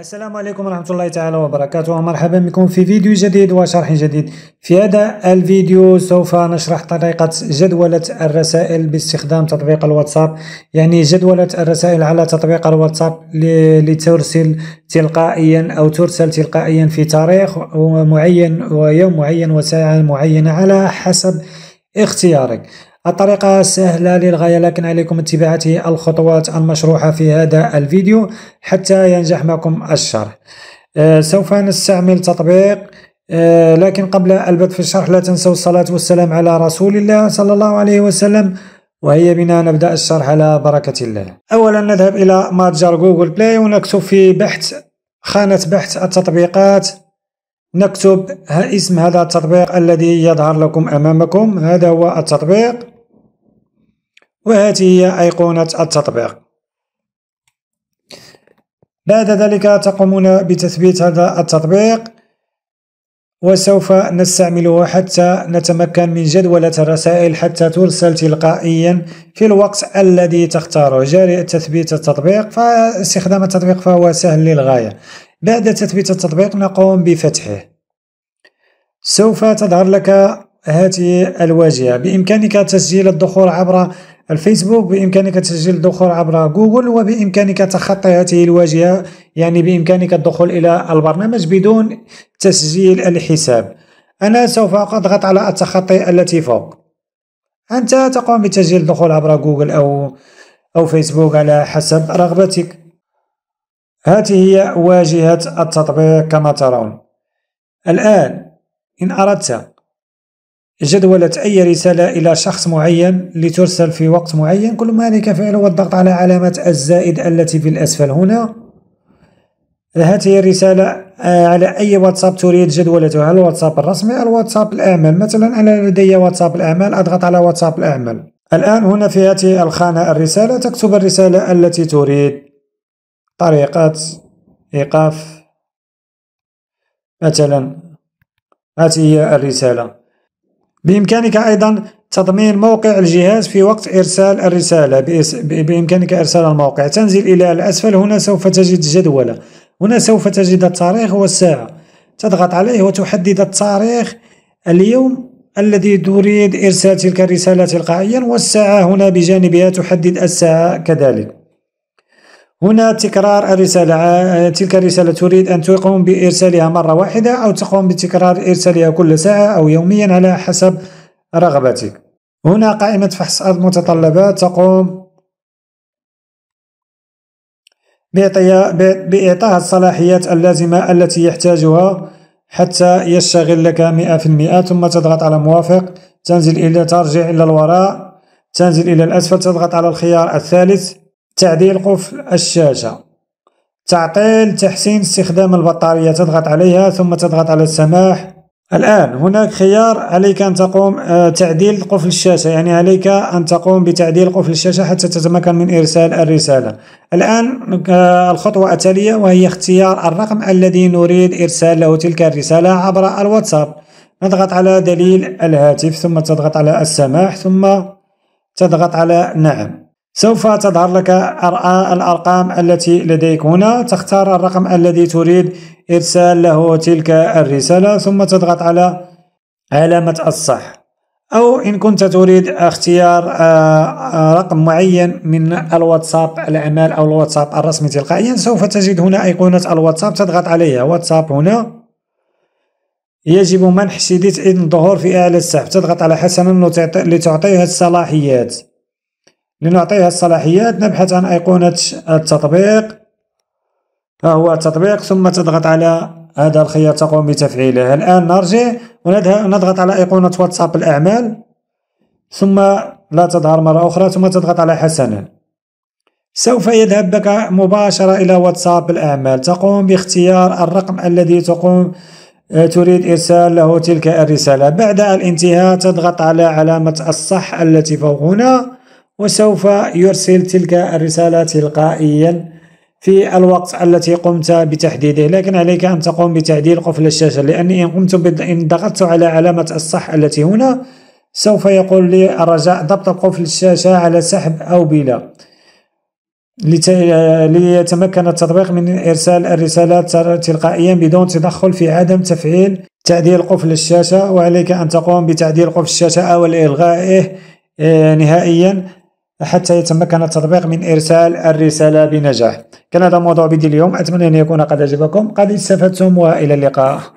السلام عليكم ورحمة الله تعالى وبركاته ومرحبا بكم في فيديو جديد وشرح جديد في هذا الفيديو سوف نشرح طريقة جدولة الرسائل باستخدام تطبيق الواتساب يعني جدولة الرسائل على تطبيق الواتساب لترسل تلقائيا أو ترسل تلقائيا في تاريخ معين ويوم معين وساعة معينة على حسب اختيارك الطريقة سهلة للغاية لكن عليكم اتباع الخطوات المشروحة في هذا الفيديو حتى ينجح معكم الشرح أه، سوف نستعمل تطبيق أه، لكن قبل البدء في الشرح لا تنسوا الصلاة والسلام على رسول الله صلى الله عليه وسلم وهي بنا نبدأ الشرح على بركة الله أولا نذهب إلى متجر جوجل بلاي ونكتب في بحث خانة بحث التطبيقات نكتب اسم هذا التطبيق الذي يظهر لكم أمامكم هذا هو التطبيق وهذه هي أيقونة التطبيق بعد ذلك تقومون بتثبيت هذا التطبيق وسوف نستعمله حتى نتمكن من جدولة الرسائل حتى ترسل تلقائيا في الوقت الذي تختاره جاري تثبيت التطبيق فاستخدام التطبيق فهو سهل للغاية بعد تثبيت التطبيق نقوم بفتحه سوف تظهر لك هذه الواجهة بإمكانك تسجيل الدخول عبر الفيسبوك بإمكانك تسجيل الدخول عبر جوجل وبإمكانك تخطي هذه الواجهة يعني بإمكانك الدخول إلى البرنامج بدون تسجيل الحساب أنا سوف أضغط على التخطي التي فوق أنت تقوم بتسجيل الدخول عبر جوجل أو أو فيسبوك على حسب رغبتك هذه هي واجهة التطبيق كما ترون الآن إن أردت جدولة أي رسالة إلى شخص معين لترسل في وقت معين كل ما عليك فعله هو الضغط على علامة الزائد التي في الأسفل هنا هذه الرسالة آه، على أي واتساب تريد جدولتها الواتساب الرسمي الواتساب الأعمال مثلا أنا لدي واتساب الأعمال أضغط على واتساب الأعمال الآن هنا في هذه الخانة الرسالة تكتب الرسالة التي تريد طريقة إيقاف مثلا هذه هي الرسالة بإمكانك أيضا تضمين موقع الجهاز في وقت إرسال الرسالة بإمكانك إرسال الموقع تنزل إلى الأسفل هنا سوف تجد جدولة هنا سوف تجد التاريخ والساعة تضغط عليه وتحدد التاريخ اليوم الذي تريد إرسال تلك الرسالة تلقائيا والساعة هنا بجانبها تحدد الساعة كذلك هنا تكرار الرسالة آه، تلك الرسالة تريد أن تقوم بإرسالها مرة واحدة أو تقوم بتكرار إرسالها كل ساعة أو يوميا على حسب رغبتك هنا قائمة فحص المتطلبات تقوم بإعطاء الصلاحيات اللازمة التي يحتاجها حتى يشتغل لك 100% ثم تضغط على موافق تنزل إلى ترجع إلى الوراء تنزل إلى الأسفل تضغط على الخيار الثالث تعديل قفل الشاشة تعطيل تحسين استخدام البطارية تضغط عليها ثم تضغط على السماح الآن هناك خيار عليك أن تقوم آه، تعديل قفل الشاشة يعني عليك أن تقوم بتعديل قفل الشاشة حتى تتمكن من إرسال الرسالة الآن آه، الخطوة التالية وهي اختيار الرقم الذي نريد إرسال له تلك الرسالة عبر الواتساب نضغط على دليل الهاتف ثم تضغط على السماح ثم تضغط على نعم سوف تظهر لك الأرقام التي لديك هنا تختار الرقم الذي تريد إرسال له تلك الرسالة ثم تضغط على علامة الصح أو إن كنت تريد اختيار آه، آه، رقم معين من الواتساب الأعمال أو الواتساب الرسمي تلقائيا سوف تجد هنا أيقونة الواتساب تضغط عليها واتساب هنا يجب منح سيديت إذن الظهور في أعلى السحب تضغط على حسنا لتعطيها الصلاحيات لنعطيها الصلاحيات نبحث عن أيقونة التطبيق ها هو التطبيق ثم تضغط على هذا الخيار تقوم بتفعيله الآن نرجع ونضغط على أيقونة واتساب الأعمال ثم لا تظهر مرة أخرى ثم تضغط على حسنا سوف يذهب بك مباشرة إلى واتساب الأعمال تقوم باختيار الرقم الذي تقوم آه، تريد إرسال له تلك الرسالة بعد الانتهاء تضغط على علامة الصح التي فوق هنا وسوف يرسل تلك الرسالة تلقائيا في الوقت التي قمت بتحديده لكن عليك أن تقوم بتعديل قفل الشاشة لأني إن قمت بد... إن ضغطت على علامة الصح التي هنا سوف يقول لي الرجاء ضبط قفل الشاشة على سحب أو بلا لت... ليتمكن التطبيق من إرسال الرسالات تلقائيا بدون تدخل في عدم تفعيل تعديل قفل الشاشة وعليك أن تقوم بتعديل قفل الشاشة أو إلغائه آه، نهائيا حتى يتمكن التطبيق من إرسال الرسالة بنجاح كان هذا موضوع فيديو اليوم أتمنى أن يكون قد أعجبكم قد استفدتم وإلى اللقاء